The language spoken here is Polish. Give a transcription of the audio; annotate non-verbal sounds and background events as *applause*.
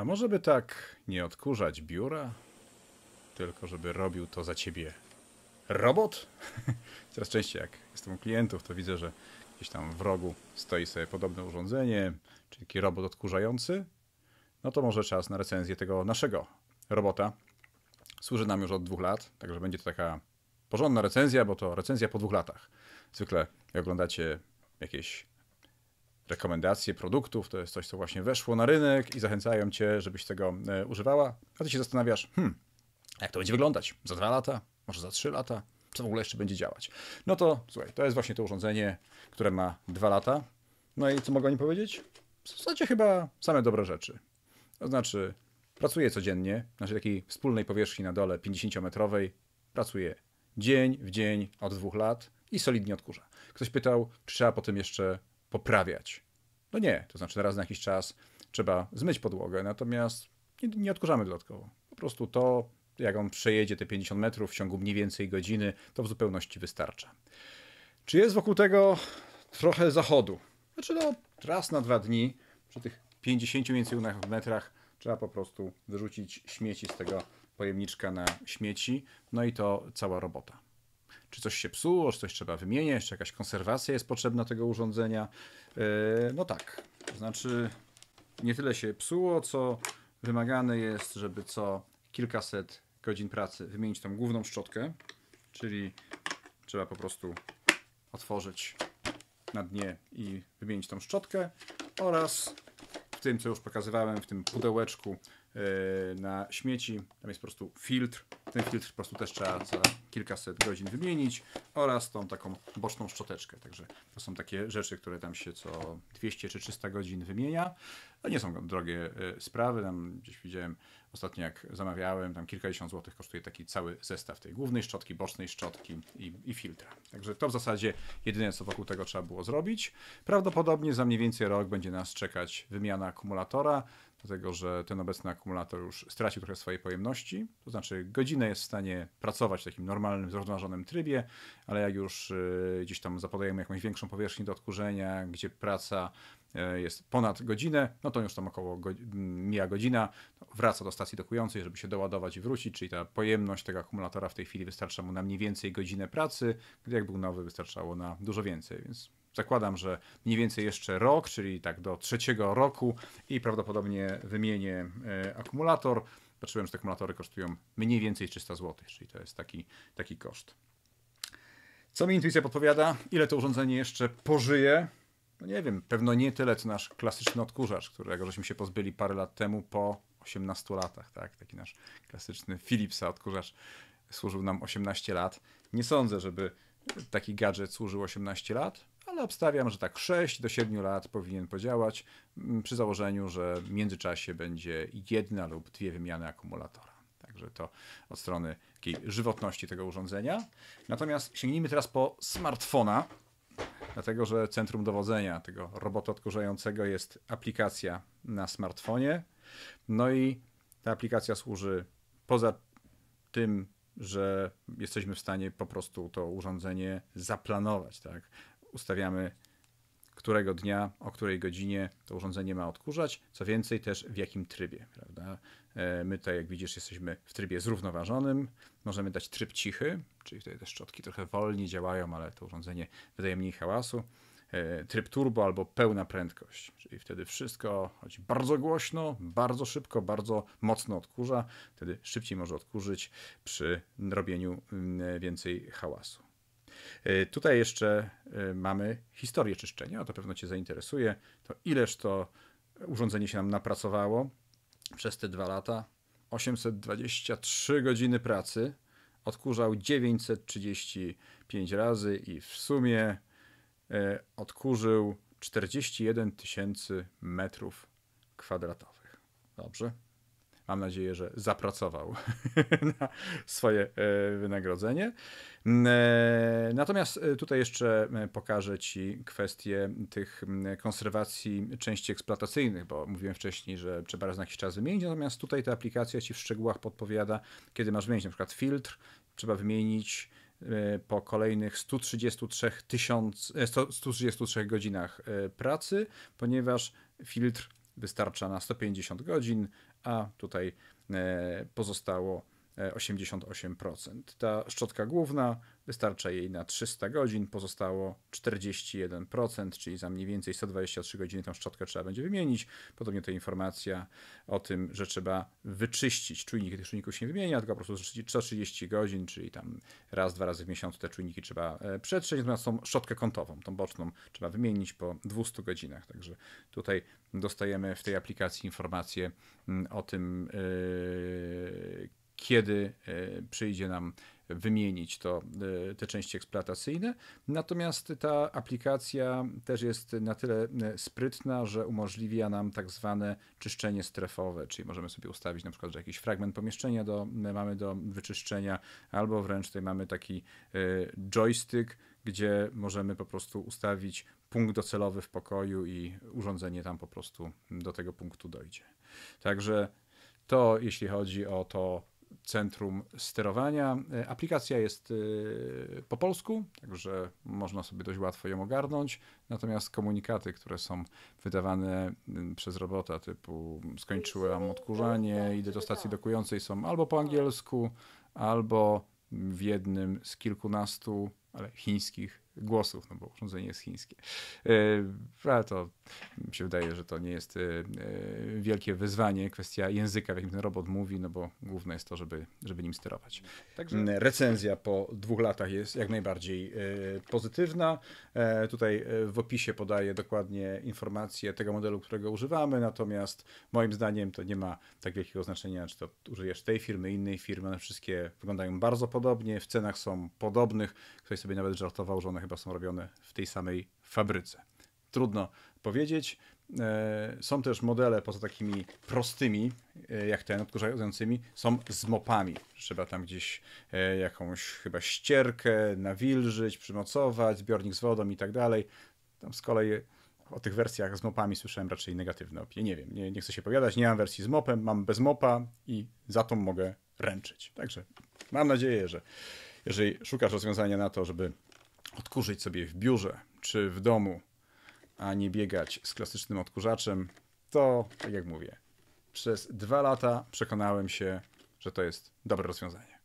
A może by tak nie odkurzać biura, tylko żeby robił to za ciebie robot? *laughs* Coraz częściej jak jestem u klientów, to widzę, że gdzieś tam w rogu stoi sobie podobne urządzenie, czyli taki robot odkurzający. No to może czas na recenzję tego naszego robota. Służy nam już od dwóch lat, także będzie to taka porządna recenzja, bo to recenzja po dwóch latach. Zwykle jak oglądacie jakieś rekomendacje produktów, to jest coś, co właśnie weszło na rynek i zachęcają cię, żebyś tego e, używała, a ty się zastanawiasz, hmm, jak to będzie wyglądać za dwa lata, może za trzy lata, co w ogóle jeszcze będzie działać. No to słuchaj, to jest właśnie to urządzenie, które ma dwa lata. No i co mogę o nim powiedzieć? W zasadzie chyba same dobre rzeczy. To znaczy, pracuje codziennie na takiej wspólnej powierzchni na dole 50-metrowej, pracuje dzień w dzień od dwóch lat i solidnie odkurza. Ktoś pytał, czy trzeba po tym jeszcze poprawiać. No nie, to znaczy raz na jakiś czas trzeba zmyć podłogę, natomiast nie, nie odkurzamy dodatkowo. Po prostu to, jak on przejedzie te 50 metrów w ciągu mniej więcej godziny, to w zupełności wystarcza. Czy jest wokół tego trochę zachodu? Znaczy no, raz na dwa dni, przy tych 50 więcej metrach, trzeba po prostu wyrzucić śmieci z tego pojemniczka na śmieci, no i to cała robota czy coś się psuło, czy coś trzeba wymieniać, czy jakaś konserwacja jest potrzebna tego urządzenia. E, no tak, to znaczy nie tyle się psuło, co wymagane jest, żeby co kilkaset godzin pracy wymienić tą główną szczotkę, czyli trzeba po prostu otworzyć na dnie i wymienić tą szczotkę oraz w tym, co już pokazywałem, w tym pudełeczku e, na śmieci, tam jest po prostu filtr ten filtr po prostu też trzeba za kilkaset godzin wymienić oraz tą taką boczną szczoteczkę. Także to są takie rzeczy, które tam się co 200 czy 300 godzin wymienia. To nie są drogie y, sprawy. Tam gdzieś widziałem ostatnio jak zamawiałem, tam kilkadziesiąt złotych kosztuje taki cały zestaw tej głównej szczotki, bocznej szczotki i, i filtra. Także to w zasadzie jedyne, co wokół tego trzeba było zrobić. Prawdopodobnie za mniej więcej rok będzie nas czekać wymiana akumulatora dlatego że ten obecny akumulator już stracił trochę swojej pojemności, to znaczy godzinę jest w stanie pracować w takim normalnym, zrównoważonym trybie, ale jak już y, gdzieś tam zapadajemy jakąś większą powierzchnię do odkurzenia, gdzie praca y, jest ponad godzinę, no to już tam około godzi- mija godzina, no, wraca do stacji dokującej, żeby się doładować i wrócić, czyli ta pojemność tego akumulatora w tej chwili wystarcza mu na mniej więcej godzinę pracy, gdy jak był nowy wystarczało na dużo więcej, więc zakładam, że mniej więcej jeszcze rok, czyli tak do trzeciego roku i prawdopodobnie wymienię e, akumulator. Patrzyłem, że te akumulatory kosztują mniej więcej 300 zł, czyli to jest taki, taki koszt. Co mi intuicja podpowiada? Ile to urządzenie jeszcze pożyje? No nie wiem, pewno nie tyle, co nasz klasyczny odkurzacz, którego żeśmy się pozbyli parę lat temu po 18 latach, tak? Taki nasz klasyczny Philipsa odkurzacz służył nam 18 lat. Nie sądzę, żeby taki gadżet służył 18 lat, ale obstawiam, że tak 6 do 7 lat powinien podziałać mm, przy założeniu, że w międzyczasie będzie jedna lub dwie wymiany akumulatora. Także to od strony takiej żywotności tego urządzenia. Natomiast sięgnijmy teraz po smartfona, dlatego że centrum dowodzenia tego robota odkurzającego jest aplikacja na smartfonie. No i ta aplikacja służy poza tym, że jesteśmy w stanie po prostu to urządzenie zaplanować, tak? ustawiamy którego dnia, o której godzinie to urządzenie ma odkurzać, co więcej też w jakim trybie, prawda? E, my tutaj, jak widzisz, jesteśmy w trybie zrównoważonym. Możemy dać tryb cichy, czyli tutaj te szczotki trochę wolniej działają, ale to urządzenie wydaje mniej hałasu. E, tryb turbo albo pełna prędkość, czyli wtedy wszystko chodzi bardzo głośno, bardzo szybko, bardzo mocno odkurza. Wtedy szybciej może odkurzyć przy robieniu mm, więcej hałasu. E, tutaj jeszcze e, mamy historię czyszczenia, to pewno Cię zainteresuje. To ileż to urządzenie się nam napracowało przez te dwa lata. 823 godziny pracy, odkurzał 935 razy i w sumie e, odkurzył 41 tysięcy metrów kwadratowych. Dobrze? Mam nadzieję, że zapracował *laughs* na swoje e, wynagrodzenie. E, natomiast e, tutaj jeszcze pokażę Ci kwestię tych konserwacji części eksploatacyjnych, bo mówiłem wcześniej, że trzeba raz na jakiś czas wymienić, natomiast tutaj ta aplikacja Ci w szczegółach podpowiada, kiedy masz wymienić na przykład filtr, trzeba wymienić po kolejnych 133, tysiąc, 133 godzinach pracy, ponieważ filtr wystarcza na 150 godzin, a tutaj e, pozostało 88%. Ta szczotka główna wystarcza jej na 300 godzin, pozostało 41%, czyli za mniej więcej 123 godziny tą szczotkę trzeba będzie wymienić. Podobnie to informacja o tym, że trzeba wyczyścić czujniki. Tych czujników się nie wymienia, tylko po prostu co 30 godzin, czyli tam raz, dwa razy w miesiącu te czujniki trzeba e, przetrzeć. Natomiast tą szczotkę kątową, tą boczną, trzeba wymienić po 200 godzinach. Także tutaj dostajemy w tej aplikacji informację mm, o tym, yy, kiedy e, przyjdzie nam wymienić to, e, te części eksploatacyjne. Natomiast ta aplikacja też jest na tyle e, sprytna, że umożliwia nam tak zwane czyszczenie strefowe, czyli możemy sobie ustawić na przykład, że jakiś fragment pomieszczenia do, mamy do wyczyszczenia, albo wręcz tutaj mamy taki joystick, gdzie możemy po prostu ustawić punkt docelowy w pokoju i urządzenie tam po prostu do tego punktu dojdzie. Także to jeśli chodzi o to, centrum sterowania. E, aplikacja jest e, po polsku, także można sobie dość łatwo ją ogarnąć. Natomiast komunikaty, które są wydawane przez robota, typu "skończyłem odkurzanie, idę do stacji dokującej, są albo po tak. angielsku, albo w jednym z kilkunastu, ale chińskich głosów, no bo urządzenie jest chińskie. Ale to mi się wydaje, że to nie jest e, e, wielkie wyzwanie, kwestia języka, w jakim ten robot mówi, no bo główne jest to, żeby, żeby nim sterować. Także... Mm, recenzja po dwóch latach jest jak najbardziej e, pozytywna. Tutaj w opisie podaję dokładnie informacje tego modelu, którego używamy, natomiast moim zdaniem to nie ma tak wielkiego znaczenia, czy to użyjesz tej firmy, innej firmy, one wszystkie wyglądają bardzo podobnie, w cenach są podobnych. Ktoś sobie nawet żartował, że one chyba są robione w tej samej fabryce. Trudno powiedzieć. E, są też modele poza takimi prostymi, e, jak ten, odkurzającymi, są z mopami. Trzeba tam gdzieś e, jakąś chyba ścierkę nawilżyć, przymocować, zbiornik z wodą i tak dalej. Tam z kolei o tych wersjach z mopami słyszałem raczej negatywne opinie. Nie wiem, nie, nie chcę się powiadać, nie mam wersji z mopem, mam bez mopa i za to mogę ręczyć. Także mam nadzieję, że jeżeli szukasz rozwiązania na to, żeby odkurzyć sobie w biurze czy w domu, a nie biegać z klasycznym odkurzaczem, to tak jak mówię, przez dwa lata przekonałem się, że to jest dobre rozwiązanie.